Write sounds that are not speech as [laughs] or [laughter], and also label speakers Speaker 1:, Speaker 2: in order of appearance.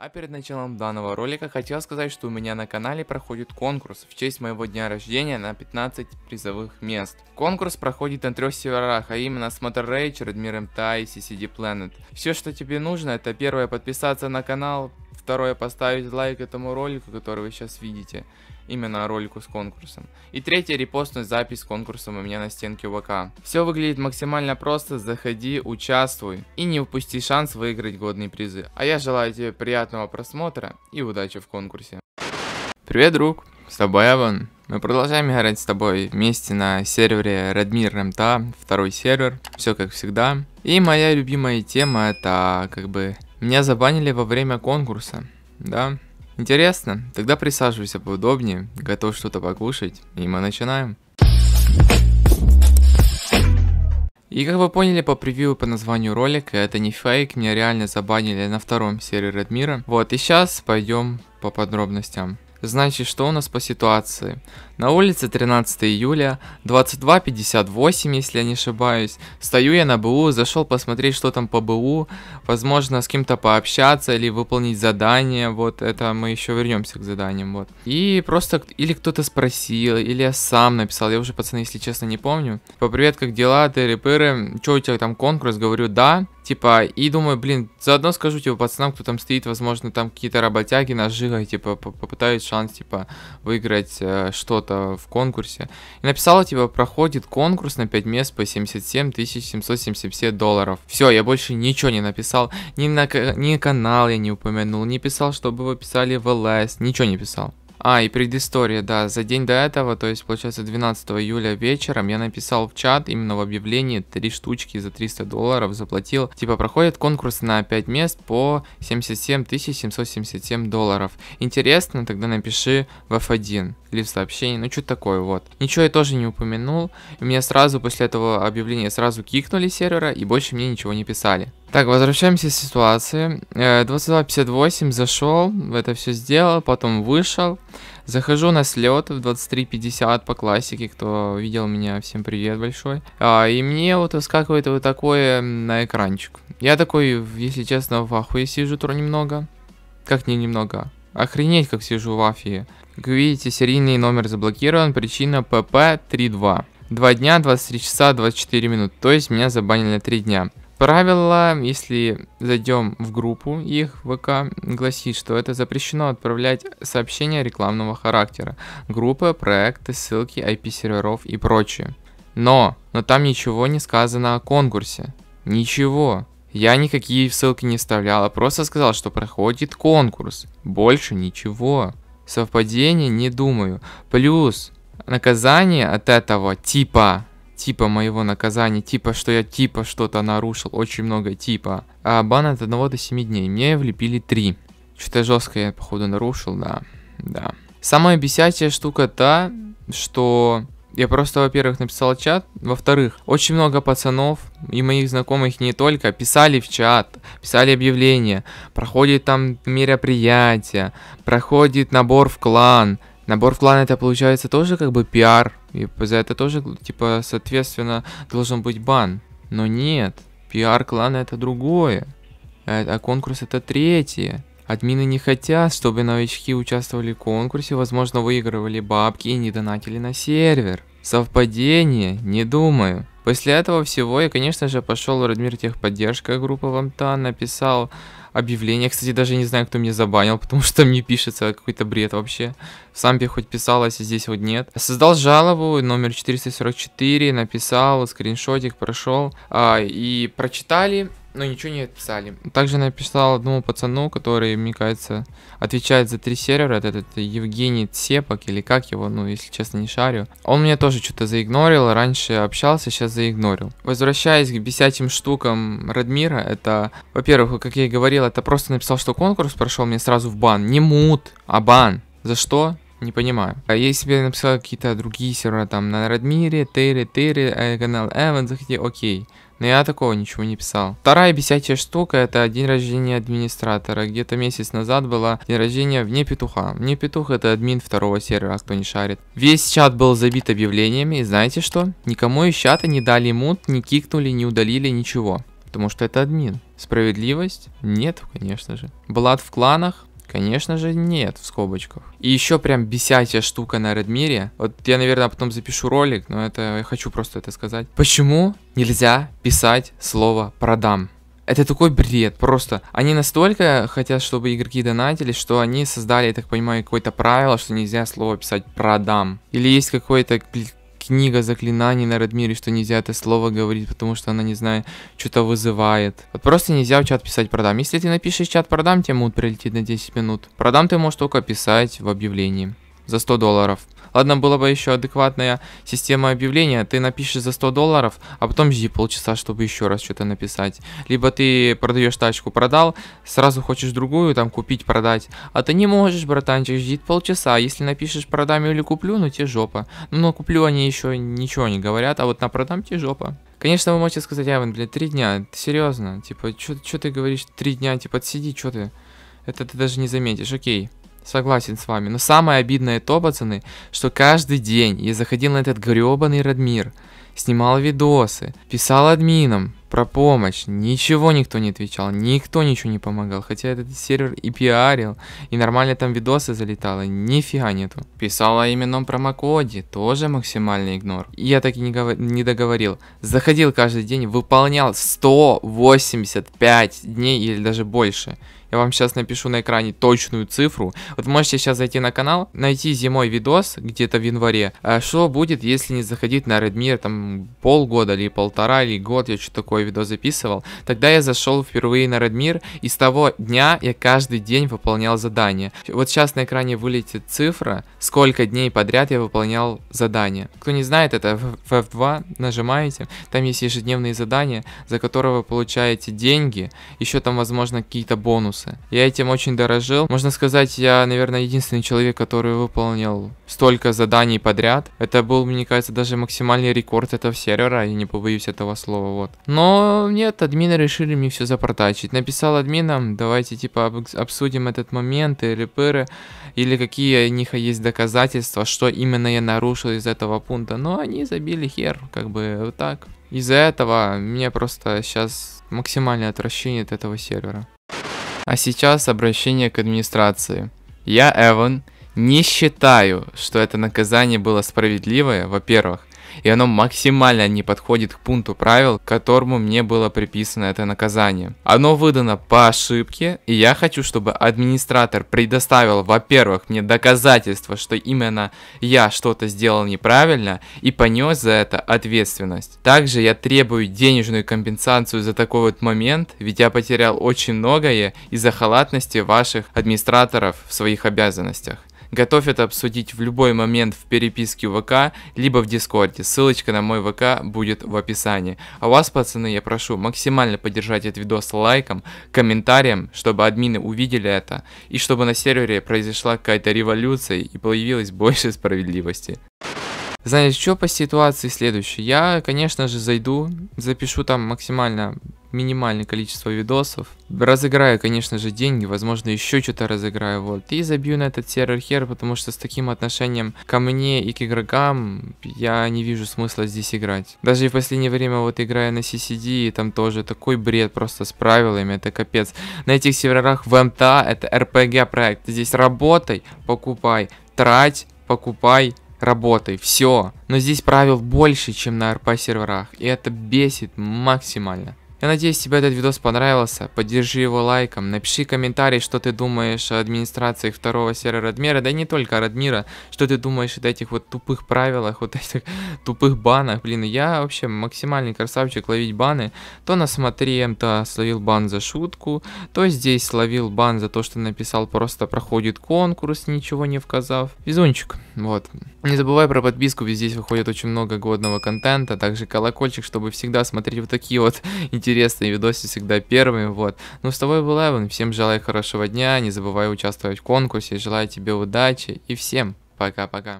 Speaker 1: А перед началом данного ролика хотел сказать, что у меня на канале проходит конкурс в честь моего дня рождения на 15 призовых мест. Конкурс проходит на трех серверах, а именно Smotter Rage, Redmir MTA и CCD Planet. Все, что тебе нужно, это первое подписаться на канал, Второе, поставить лайк этому ролику, который вы сейчас видите, именно ролику с конкурсом. И третье, репостнуть запись с конкурсом у меня на стенке ВК. Все выглядит максимально просто, заходи, участвуй и не упусти шанс выиграть годные призы. А я желаю тебе приятного просмотра и удачи в конкурсе. Привет, друг, с тобой Эван. Мы продолжаем играть с тобой вместе на сервере Redmir MTA, а, второй сервер, все как всегда. И моя любимая тема это как бы меня забанили во время конкурса, да? Интересно, тогда присаживайся поудобнее, готов что-то покушать, и мы начинаем. И как вы поняли по превью по названию ролика, это не фейк, меня реально забанили на втором серии Редмира. Вот, и сейчас пойдем по подробностям. Значит, что у нас по ситуации? На улице 13 июля, 22.58, если я не ошибаюсь. Стою я на БУ, зашел посмотреть, что там по БУ, возможно, с кем-то пообщаться или выполнить задание, вот это мы еще вернемся к заданиям, вот. И просто или кто-то спросил, или я сам написал, я уже, пацаны, если честно, не помню. По привет, как дела, ты репыры, что у тебя там конкурс? Говорю, да, типа, и думаю, блин, заодно скажу, типа, пацанам, кто там стоит, возможно, там какие-то работяги нажигай, типа, попытаюсь шанс, типа, выиграть э, что-то что-то в конкурсе. И написала, типа, проходит конкурс на 5 мест по 77 777 долларов. Все, я больше ничего не написал. Ни, на, ни канал я не упомянул, не писал, чтобы вы писали в ЛС, ничего не писал. А, и предыстория, да, за день до этого, то есть, получается, 12 июля вечером я написал в чат, именно в объявлении, три штучки за 300 долларов заплатил. Типа, проходит конкурс на 5 мест по 77 777 долларов. Интересно, тогда напиши в F1 или в сообщении, ну, что-то такое, вот. Ничего я тоже не упомянул, меня сразу после этого объявления сразу кикнули сервера и больше мне ничего не писали. Так, возвращаемся к ситуации. 22.58 э, зашел, это все сделал, потом вышел. Захожу на слет в 23.50 по классике, кто видел меня, всем привет большой. А, и мне вот выскакивает вот такое на экранчик. Я такой, если честно, в ахуе сижу то немного. Как не немного? Охренеть, как сижу в афии. Как видите, серийный номер заблокирован, причина pp 32 Два дня, 23 часа, 24 минут. То есть меня забанили на 3 дня. Правило, если зайдем в группу их ВК, гласит, что это запрещено отправлять сообщения рекламного характера, группы, проекты, ссылки, IP-серверов и прочее. Но, но там ничего не сказано о конкурсе. Ничего. Я никакие ссылки не вставлял, а просто сказал, что проходит конкурс. Больше ничего. Совпадение не думаю. Плюс наказание от этого типа типа моего наказания, типа, что я типа что-то нарушил, очень много типа. А бан от 1 до 7 дней. Мне влепили 3. Что-то жестко я, походу, нарушил, да. Да. Самая бесячая штука та, что я просто, во-первых, написал чат, во-вторых, очень много пацанов и моих знакомых не только писали в чат, писали объявления, проходит там мероприятие, проходит набор в клан, Набор в клан это получается тоже как бы пиар, и за это тоже, типа, соответственно, должен быть бан. Но нет, пиар клана это другое, э, а конкурс это третье. Админы не хотят, чтобы новички участвовали в конкурсе, возможно, выигрывали бабки и не донатили на сервер. Совпадение? Не думаю. После этого всего я, конечно же, пошел в Радмир техподдержка группа Вамта, написал объявление. Кстати, даже не знаю, кто мне забанил, потому что мне пишется какой-то бред вообще. В сампе хоть писалось, а здесь вот нет. Создал жалобу номер 444, написал, скриншотик прошел. А, и прочитали но ничего не отписали. Также написал одному пацану, который, мне кажется, отвечает за три сервера, этот, этот Евгений Цепок или как его, ну, если честно, не шарю. Он мне тоже что-то заигнорил, раньше общался, сейчас заигнорил. Возвращаясь к бесячим штукам Радмира, это, во-первых, как я и говорил, это просто написал, что конкурс прошел, мне сразу в бан. Не мут, а бан. За что? Не понимаю. А я себе написал какие-то другие сервера, там, на Радмире, Терри, Терри, э, канал Эван, заходи, окей. Но я такого ничего не писал. Вторая бесячая штука это день рождения администратора. Где-то месяц назад было день рождения вне петуха. Вне петух это админ второго сервера, кто не шарит. Весь чат был забит объявлениями и знаете что? Никому из чата не дали мут, не кикнули, не удалили, ничего. Потому что это админ. Справедливость? Нет, конечно же. Блад в кланах? Конечно же нет, в скобочках. И еще прям бесячая штука на Редмире. Вот я, наверное, потом запишу ролик, но это я хочу просто это сказать. Почему нельзя писать слово «продам»? Это такой бред, просто. Они настолько хотят, чтобы игроки донатили, что они создали, я так понимаю, какое-то правило, что нельзя слово писать «продам». Или есть какой-то книга заклинаний на Радмире, что нельзя это слово говорить, потому что она, не знаю, что-то вызывает. Вот просто нельзя в чат писать продам. Если ты напишешь чат продам, тебе мут прилетит на 10 минут. Продам ты можешь только писать в объявлении за 100 долларов. Ладно, была бы еще адекватная система объявления. Ты напишешь за 100 долларов, а потом жди полчаса, чтобы еще раз что-то написать. Либо ты продаешь тачку, продал, сразу хочешь другую там купить, продать. А ты не можешь, братанчик, жди полчаса. Если напишешь продам или куплю, ну тебе жопа. Ну, но а куплю они еще ничего не говорят, а вот на продам тебе жопа. Конечно, вы можете сказать, Айвен, блядь, три дня, серьезно, типа, что ты говоришь, три дня, типа, сиди, что ты? Это ты даже не заметишь, окей. Согласен с вами. Но самое обидное то, пацаны, что каждый день я заходил на этот гребаный Радмир, снимал видосы, писал админам про помощь. Ничего никто не отвечал, никто ничего не помогал. Хотя этот сервер и пиарил, и нормально там видосы залетало, нифига нету. Писал о именном промокоде, тоже максимальный игнор. И я так и не, говор... не договорил. Заходил каждый день, выполнял 185 дней или даже больше. Я вам сейчас напишу на экране точную цифру. Вот можете сейчас зайти на канал, найти зимой видос где-то в январе. Э, что будет, если не заходить на Redmi там полгода или полтора или год, я что такое видос записывал. Тогда я зашел впервые на Redmi и с того дня я каждый день выполнял задание. Вот сейчас на экране вылетит цифра, сколько дней подряд я выполнял задание. Кто не знает, это в F2 нажимаете, там есть ежедневные задания, за которые вы получаете деньги, еще там возможно какие-то бонусы ресурсы. Я этим очень дорожил. Можно сказать, я, наверное, единственный человек, который выполнил столько заданий подряд. Это был, мне кажется, даже максимальный рекорд этого сервера, я не побоюсь этого слова, вот. Но нет, админы решили мне все запортачить. Написал админам, давайте, типа, обсудим этот момент, или пыры, или какие у них есть доказательства, что именно я нарушил из этого пункта. Но они забили хер, как бы, вот так. Из-за этого мне просто сейчас максимальное отвращение от этого сервера. А сейчас обращение к администрации. Я, Эван, не считаю, что это наказание было справедливое, во-первых и оно максимально не подходит к пункту правил, к которому мне было приписано это наказание. Оно выдано по ошибке, и я хочу, чтобы администратор предоставил, во-первых, мне доказательства, что именно я что-то сделал неправильно и понес за это ответственность. Также я требую денежную компенсацию за такой вот момент, ведь я потерял очень многое из-за халатности ваших администраторов в своих обязанностях. Готовь это обсудить в любой момент в переписке ВК, либо в Дискорде. Ссылочка на мой ВК будет в описании. А вас, пацаны, я прошу максимально поддержать этот видос лайком, комментарием, чтобы админы увидели это, и чтобы на сервере произошла какая-то революция и появилось больше справедливости. Знаешь, что по ситуации следующее? Я, конечно же, зайду, запишу там максимально минимальное количество видосов. Разыграю, конечно же, деньги, возможно, еще что-то разыграю, вот. И забью на этот сервер хер, потому что с таким отношением ко мне и к игрокам я не вижу смысла здесь играть. Даже и в последнее время, вот, играя на CCD, там тоже такой бред просто с правилами, это капец. На этих серверах в МТА эм это RPG проект. Здесь работай, покупай, трать, покупай, работай, все. Но здесь правил больше, чем на РП серверах, и это бесит максимально. Я надеюсь, тебе этот видос понравился. Поддержи его лайком, напиши комментарий, что ты думаешь о администрации второго сервера Радмира, да и не только Радмира, что ты думаешь о этих вот тупых правилах, [laughs] вот этих тупых банах. Блин, я вообще максимальный красавчик ловить баны. То на смотри то словил бан за шутку, то здесь словил бан за то, что написал просто проходит конкурс, ничего не вказав. Везунчик, вот. Не забывай про подписку, ведь здесь выходит очень много годного контента, также колокольчик, чтобы всегда смотреть вот такие вот интересные интересные видосы всегда первыми, вот. Ну, с тобой был Эван, всем желаю хорошего дня, не забывай участвовать в конкурсе, желаю тебе удачи и всем пока-пока.